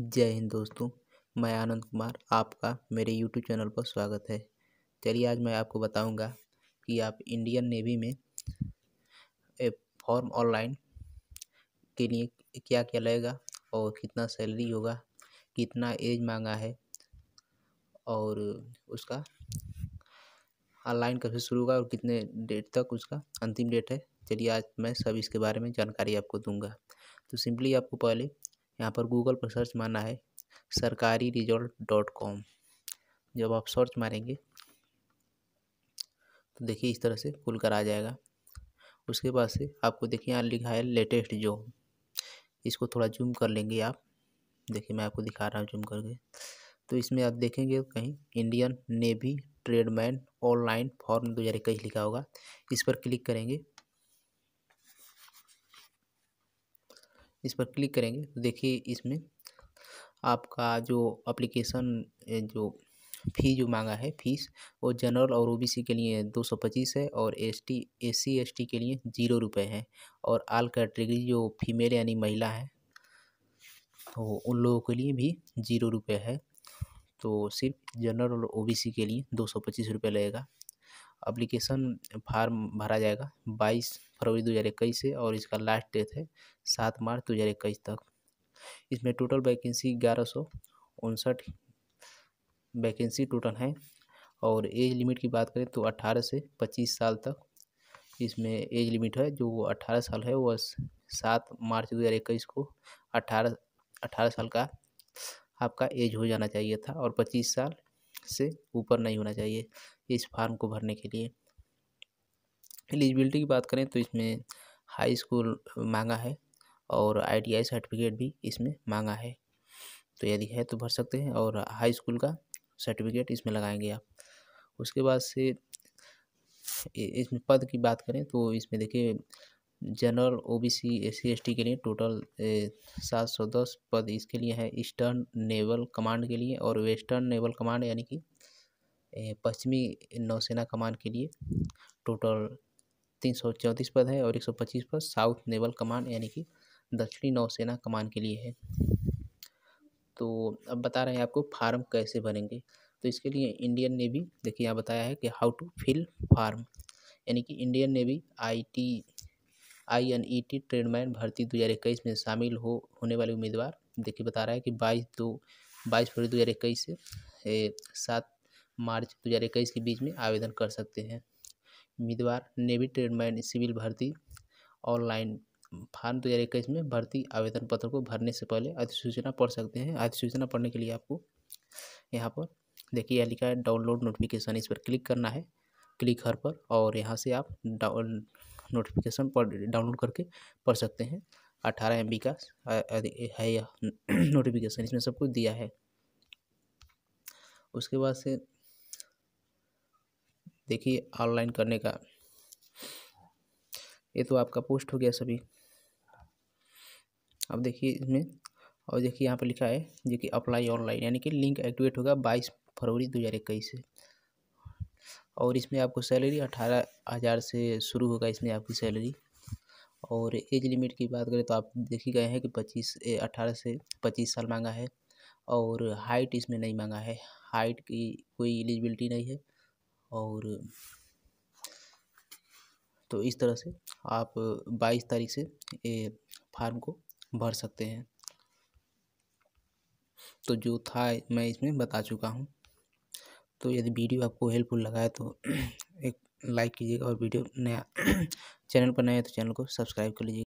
जय हिंद दोस्तों मैं आनंद कुमार आपका मेरे यूट्यूब चैनल पर स्वागत है चलिए आज मैं आपको बताऊंगा कि आप इंडियन नेवी में फॉर्म ऑनलाइन के लिए क्या क्या लगेगा और कितना सैलरी होगा कितना एज मांगा है और उसका ऑनलाइन कब से शुरू होगा और कितने डेट तक उसका अंतिम डेट है चलिए आज मैं सब इसके बारे में जानकारी आपको दूंगा तो सिंपली आपको पहले यहाँ पर गूगल पर सर्च मारना है सरकारी रिजल्ट डॉट कॉम जब आप सर्च मारेंगे तो देखिए इस तरह से खुल कर आ जाएगा उसके बाद से आपको देखिए यहाँ लिखा है लेटेस्ट जो इसको थोड़ा जूम कर लेंगे आप देखिए मैं आपको दिखा रहा हूँ जूम करके तो इसमें आप देखेंगे तो कहीं Indian Navy tradesman online form दो हज़ार इक्कीस लिखा होगा इस पर क्लिक करेंगे इस पर क्लिक करेंगे तो देखिए इसमें आपका जो अप्लीकेशन जो फ़ी जो मांगा है फीस वो जनरल और ओबीसी के लिए दो सौ पच्चीस है और एसटी एससी एसटी के लिए जीरो रुपये है और आल कैटेगरी जो फीमेल यानी महिला है तो उन लोगों के लिए भी जीरो रुपये है तो सिर्फ जनरल और ओबीसी के लिए दो सौ पच्चीस रुपये लगेगा अप्लीकेशन फार्म भरा जाएगा बाईस फरवरी दो हज़ार इक्कीस से और इसका लास्ट डेट है सात मार्च दो हज़ार इक्कीस तक इसमें टोटल वैकेंसी ग्यारह सौ उनसठ वैकेंसी टोटल है और एज लिमिट की बात करें तो अट्ठारह से पच्चीस साल तक इसमें एज लिमिट है जो अट्ठारह साल है वह सात मार्च दो हज़ार इक्कीस को अट्ठारह अट्ठारह साल का आपका एज हो जाना चाहिए था और पच्चीस साल से ऊपर नहीं होना चाहिए इस फार्म को भरने के लिए एलिजिबिलिटी की बात करें तो इसमें हाई स्कूल मांगा है और आई सर्टिफिकेट भी इसमें मांगा है तो यदि है तो भर सकते हैं और हाई स्कूल का सर्टिफिकेट इसमें लगाएंगे आप उसके बाद से इसमें पद की बात करें तो इसमें देखिए general O B C S C S T के लिए टोटल सात सौ दस पद इसके लिए है ईस्टर्न नेवल कमांड के लिए और वेस्टर्न नेवल कमांड यानी कि पश्चिमी नौसेना कमांड के लिए टोटल तीन सौ चौंतीस पद है और एक सौ पच्चीस पद साउथ नेवल कमांड यानी कि दक्षिणी नौसेना कमान के लिए है तो अब बता रहे हैं आपको फार्म कैसे भरेंगे तो इसके लिए इंडियन नेवी देखिए यहाँ बताया है कि हाउ टू फिल फार्म यानी कि Indian Navy I T I N E T tradesman भर्ती दो हज़ार इक्कीस में शामिल हो होने वाले उम्मीदवार देखिए बता रहा है कि बाईस दो बाईस फरवरी दो हज़ार इक्कीस से सात मार्च दो हज़ार इक्कीस के बीच में आवेदन कर सकते हैं उम्मीदवार नेवी ट्रेडमैन सिविल भर्ती ऑनलाइन फार्म दो हज़ार इक्कीस में भर्ती आवेदन पत्र को भरने से पहले अधिसूचना पढ़ सकते हैं अधिसूचना पढ़ने के लिए आपको यहाँ पर देखिए यह लिखा है डाउनलोड नोटिफिकेशन इस पर क्लिक करना है क्लिक हर पर और यहाँ से आप डाउन नोटिफिकेशन पर डाउनलोड करके पढ़ सकते हैं अठारह एम का है यह नोटिफिकेशन इसमें सब कुछ दिया है उसके बाद से देखिए ऑनलाइन करने का ये तो आपका पोस्ट हो गया सभी अब देखिए इसमें और देखिए यहाँ पर लिखा है जो कि अप्लाई ऑनलाइन यानी कि लिंक एक्टिवेट होगा बाईस फरवरी दो हज़ार इक्कीस से और इसमें आपको सैलरी अठारह हज़ार से शुरू होगा इसमें आपकी सैलरी और एज लिमिट की बात करें तो आप देख ही गए हैं कि पच्चीस अठारह से पच्चीस साल मांगा है और हाइट इसमें नहीं मांगा है हाइट की कोई एलिजिबिलिटी नहीं है और तो इस तरह से आप बाईस तारीख से ये फार्म को भर सकते हैं तो जो था मैं इसमें बता चुका हूँ तो यदि वीडियो आपको हेल्पफुल लगा है तो एक लाइक कीजिएगा और वीडियो नया चैनल पर नया है तो चैनल को सब्सक्राइब कर लीजिएगा